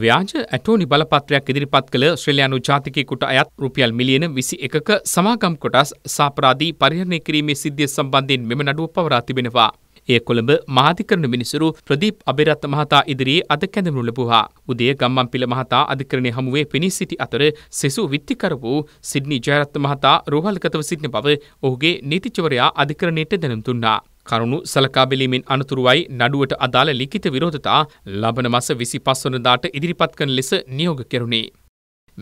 ව්‍යාජ ඇටෝනි බලපත්‍රයක් ඉදිරිපත් කළ ශ්‍රලයානු ජාතිකයකුට අයත් රුපියල් මිලියන විසි එකක සමාගම් කොටස් සාපරාධී පරිහරණය කිරීමේ සිද්ධිය සම්බන්ධයෙන් මෙම නඩුව පවරා තිබෙනවා. එය කොළඹ මාධිකරණ මිනිසුරු ප්‍රදීප් අබිරත්ත මහතා ඉදිරියේ අද කැඳවනු ලැබුවා. උදේ ගම්මන්පිල මහතා අධිකරණය හමුවේ පෙනී සිටි අතර සෙසු විත්තිකර වූ සිඩ්නි ජයරත්ත මහතා රෝහල්ගතව සිටින බව ඔහුගේ නීතිචවරයා අධිකරණයට දැනුම් දුන්නා. කරුණු සලකා බැලීමෙන් අනතුරුවයි නඩුවට අදාළ ලිඛිත විරෝධතා ලබන මස 25 වනදාට ඉදිරිපත් කරන ලෙස නියෝග කෙරුණේ.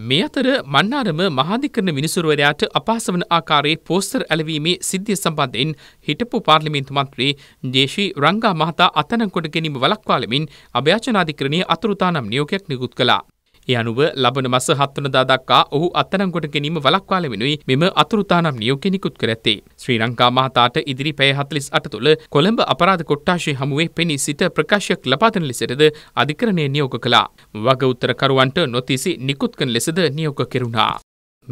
මේ අතර මන්නාරම මහාධිකරණ මිනිසුරුවරයාට අපහාස වන ආකාරයේ පෝස්ටර් ඇලවීමේ සිද්ධිය සම්බන්ධයෙන් හිටපු පාර්ලිමේන්තු මන්ත්‍රී ජේෂී රංගා මහතා අතනකොට ගැනීම වළක්වාලමින් අභ්‍යාචනාධිකරණයේ අතුරුතානම් නියෝගයක් නිකුත් කළා. ඒ අනුව ලබන මස හත්වනදා දක්වා ඔහු අත්තරංගොට ගැනීම වලක්වා ලැබෙනුයි මෙම අතුරුතානම් නියෝගය නිකුත් කර ඇත්තේ. ශ්‍රී ලංකා මහතාට ඉදිරි පැය 48 තුළ කොළඹ අපරාධ කොට්ටාශය හමුවේ පෙනී සිට ප්‍රකාශයක් ලබා දෙන ලෙසද අධිකරණය නියෝග කළා. වග උත්තරකරුවන්ට නොතිසි නිකුත් කරන ලෙසද නියෝග කෙරුණා.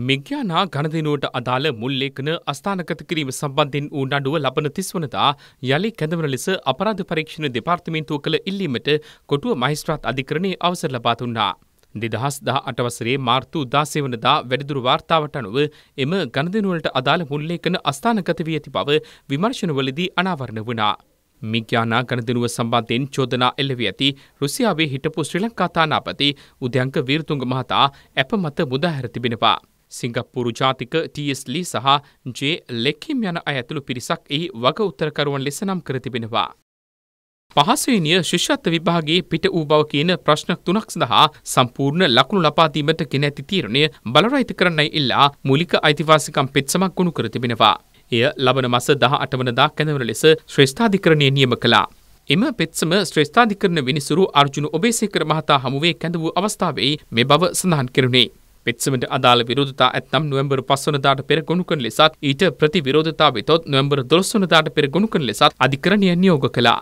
මිග්‍යානා ගණදිනුවට අදාළ මුල්ලේඛන අස්ථානගත කිරීම සම්බන්ධයෙන් වූ නඩුව ලබන තිස්වනදා යළි කැඳවන ලෙස අපරාධ පරීක්ෂණ දෙපාර්තමේන්තුව කළ ඉල්ලීමට කොටුව මහිස්ත්‍රාත් අධිකරණයේ අවසර ලබා දුන්නා. දෙදහස් දහ අටවසරේ මාර්තු උදාසේවනදා වැඩිදුරු වාර්තාවට අනුව එම ගණදනුවලට අදාළ මුල්ලේඛන අස්ථානගත වී ඇති බව විමර්ශනවලදී අනාවරණ වුණා. මිග්‍යානා ගණදනුව සම්බන්ධයෙන් චෝදනා එල්ලවී ඇති රුසියාවේ හිටපු ශ්‍රී ලංකා තානාපති උදයන්ක වීරතුංග මහතා ඇප මත මුදාහැර තිබෙනවා. සිංගප්පූරු ජාතික ටස් ලී සහ ජේ ලෙක්කිම් යන අයඇතුළු පිරිසක් එහි වග උත්තරකරුවන් ලෙස නම් කර තිබෙනවා. පහසවනිය ශිෂ්‍යත්ව විභාගේ පිට වූ බව කියන ප්‍රශ්න තුනක් සඳහා සම්පූර්ණ ලකුණු ලපාදීමට ගෙනැති තීරණය බලරයිත කරන්නයි ඉල්ලා මුලික අයිතිවාසිකම් පෙත්සමක් ගුණු කර තිබෙනවා. එය ලබන මස දහ අටවනදා කැඳවන ලෙස ශ්‍රේෂ්ඨාධිකරණය නියම කලා. එම පෙත්සම ශ්‍රේෂ්ඨාධිකරණ විනිසුරු අර්ජුන ඔබේසේකර මහතා හමුවේ කැඳ වූ අවස්ථාවේ මේ බව සඳහන් කෙරුණේ. පෙත්සමට අදාළ විරෝධතා ඇත්නම් නොවැම්බර් පස්වනදාට පෙර ගොුණු කන ලෙසත් ඊට ප්‍රති විරෝධතා වෙතොත් නොවැම්බර් දොස්වනදාට පෙර ගොුණු කන ලෙසත් අධිකරණය නියෝග කලා.